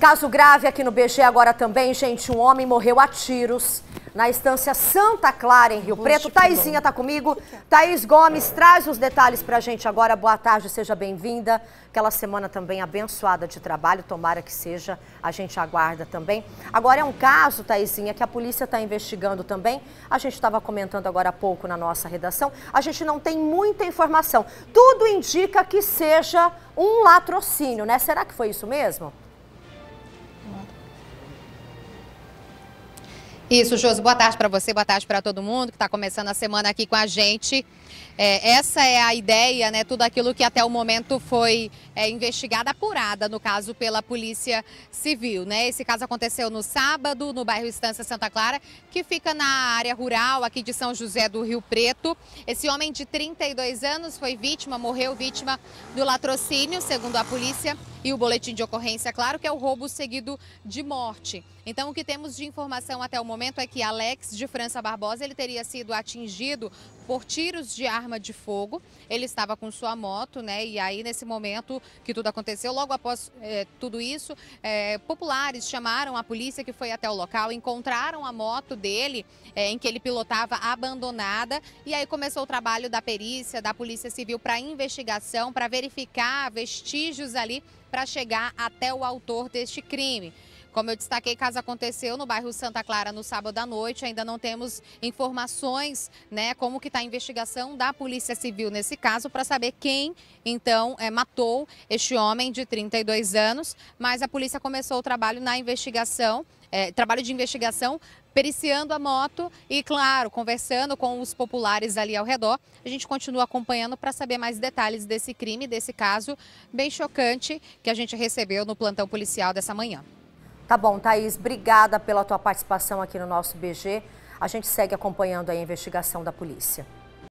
Caso grave aqui no BG agora também, gente. Um homem morreu a tiros na estância Santa Clara, em Rio Poxa, Preto. Taizinha tá comigo. Thaís Gomes traz os detalhes pra gente agora. Boa tarde, seja bem-vinda. Aquela semana também abençoada de trabalho, tomara que seja. A gente aguarda também. Agora é um caso, Taizinha, que a polícia está investigando também. A gente estava comentando agora há pouco na nossa redação. A gente não tem muita informação. Tudo indica que seja um latrocínio, né? Será que foi isso mesmo? Isso, Josi, boa tarde para você, boa tarde para todo mundo que está começando a semana aqui com a gente. É, essa é a ideia, né? Tudo aquilo que até o momento foi é, investigado, apurada, no caso, pela Polícia Civil, né? Esse caso aconteceu no sábado, no bairro Estância Santa Clara, que fica na área rural aqui de São José do Rio Preto. Esse homem de 32 anos foi vítima, morreu vítima do latrocínio, segundo a polícia. E o boletim de ocorrência, claro, que é o roubo seguido de morte. Então, o que temos de informação até o momento é que Alex de França Barbosa ele teria sido atingido por tiros de arma de fogo. Ele estava com sua moto, né? E aí, nesse momento que tudo aconteceu, logo após eh, tudo isso, eh, populares chamaram a polícia que foi até o local, encontraram a moto dele, eh, em que ele pilotava, abandonada. E aí começou o trabalho da perícia, da Polícia Civil, para investigação, para verificar vestígios ali, para chegar até o autor deste crime. Como eu destaquei, caso aconteceu no bairro Santa Clara no sábado à noite. Ainda não temos informações, né, como que está a investigação da Polícia Civil nesse caso para saber quem então é, matou este homem de 32 anos. Mas a polícia começou o trabalho na investigação. É, trabalho de investigação periciando a moto e, claro, conversando com os populares ali ao redor. A gente continua acompanhando para saber mais detalhes desse crime, desse caso bem chocante que a gente recebeu no plantão policial dessa manhã. Tá bom, Thaís, obrigada pela tua participação aqui no nosso BG. A gente segue acompanhando a investigação da polícia.